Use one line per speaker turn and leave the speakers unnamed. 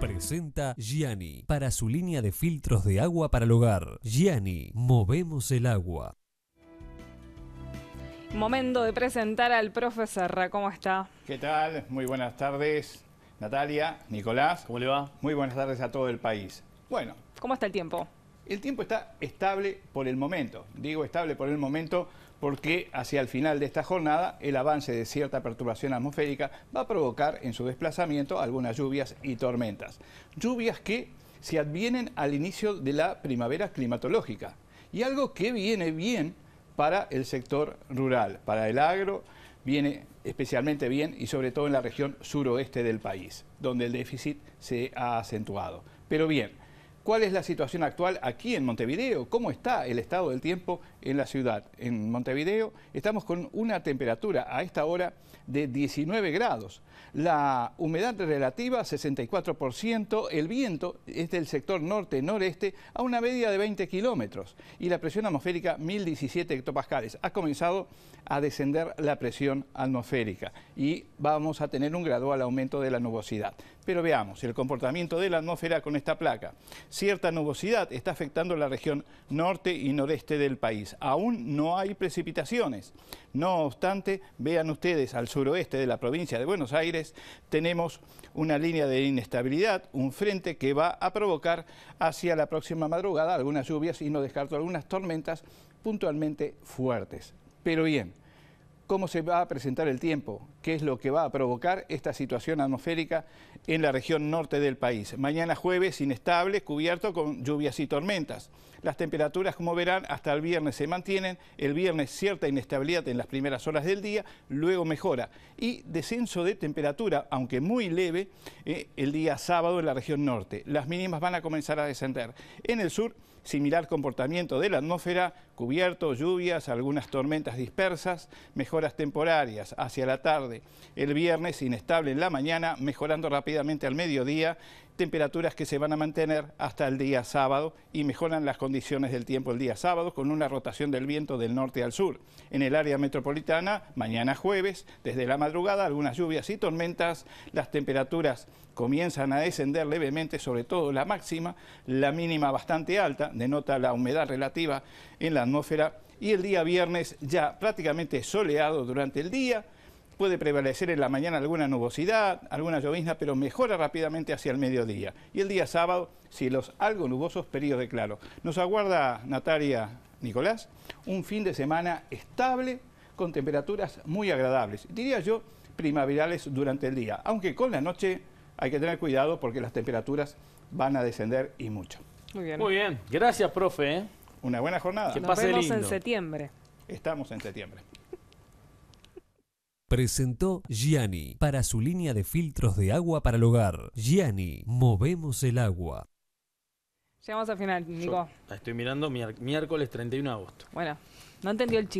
Presenta Gianni para su línea de filtros de agua para el hogar. Gianni, movemos el agua. Momento de presentar al profesor. ¿cómo está?
¿Qué tal? Muy buenas tardes, Natalia, Nicolás. ¿Cómo le va? Muy buenas tardes a todo el país.
Bueno. ¿Cómo está el tiempo?
El tiempo está estable por el momento. Digo estable por el momento porque hacia el final de esta jornada el avance de cierta perturbación atmosférica va a provocar en su desplazamiento algunas lluvias y tormentas. Lluvias que se advienen al inicio de la primavera climatológica y algo que viene bien para el sector rural, para el agro, viene especialmente bien y sobre todo en la región suroeste del país, donde el déficit se ha acentuado. Pero bien, ¿Cuál es la situación actual aquí en Montevideo? ¿Cómo está el estado del tiempo en la ciudad? En Montevideo estamos con una temperatura a esta hora de 19 grados. La humedad relativa 64%, el viento es del sector norte-noreste a una media de 20 kilómetros y la presión atmosférica 1017 hectopascales. Ha comenzado a descender la presión atmosférica y vamos a tener un gradual aumento de la nubosidad. Pero veamos el comportamiento de la atmósfera con esta placa. Cierta nubosidad está afectando la región norte y noreste del país. Aún no hay precipitaciones. No obstante, vean ustedes al suroeste de la provincia de Buenos Aires, tenemos una línea de inestabilidad, un frente que va a provocar hacia la próxima madrugada algunas lluvias y no descarto algunas tormentas puntualmente fuertes. Pero bien, cómo se va a presentar el tiempo, qué es lo que va a provocar esta situación atmosférica en la región norte del país. Mañana jueves inestable, cubierto con lluvias y tormentas. Las temperaturas, como verán, hasta el viernes se mantienen. El viernes cierta inestabilidad en las primeras horas del día, luego mejora. Y descenso de temperatura, aunque muy leve, eh, el día sábado en la región norte. Las mínimas van a comenzar a descender. En el sur Similar comportamiento de la atmósfera, cubierto, lluvias, algunas tormentas dispersas, mejoras temporarias hacia la tarde. El viernes inestable en la mañana, mejorando rápidamente al mediodía temperaturas que se van a mantener hasta el día sábado y mejoran las condiciones del tiempo el día sábado con una rotación del viento del norte al sur. En el área metropolitana, mañana jueves, desde la madrugada, algunas lluvias y tormentas, las temperaturas comienzan a descender levemente, sobre todo la máxima, la mínima bastante alta, denota la humedad relativa en la atmósfera y el día viernes ya prácticamente soleado durante el día, puede prevalecer en la mañana alguna nubosidad, alguna llovizna, pero mejora rápidamente hacia el mediodía. Y el día sábado, cielos algo nubosos, periodo de claro. Nos aguarda, Natalia Nicolás, un fin de semana estable, con temperaturas muy agradables. Diría yo, primaverales durante el día, aunque con la noche hay que tener cuidado porque las temperaturas van a descender y mucho.
Muy bien. Muy bien.
Gracias, profe. ¿eh? Una buena jornada. Nos vemos en
septiembre.
Estamos en septiembre.
Presentó Gianni para su línea de filtros de agua para el hogar. Gianni, movemos el agua. Llegamos al final, Nico. estoy mirando miércoles 31 de agosto. Bueno, no entendió el chico.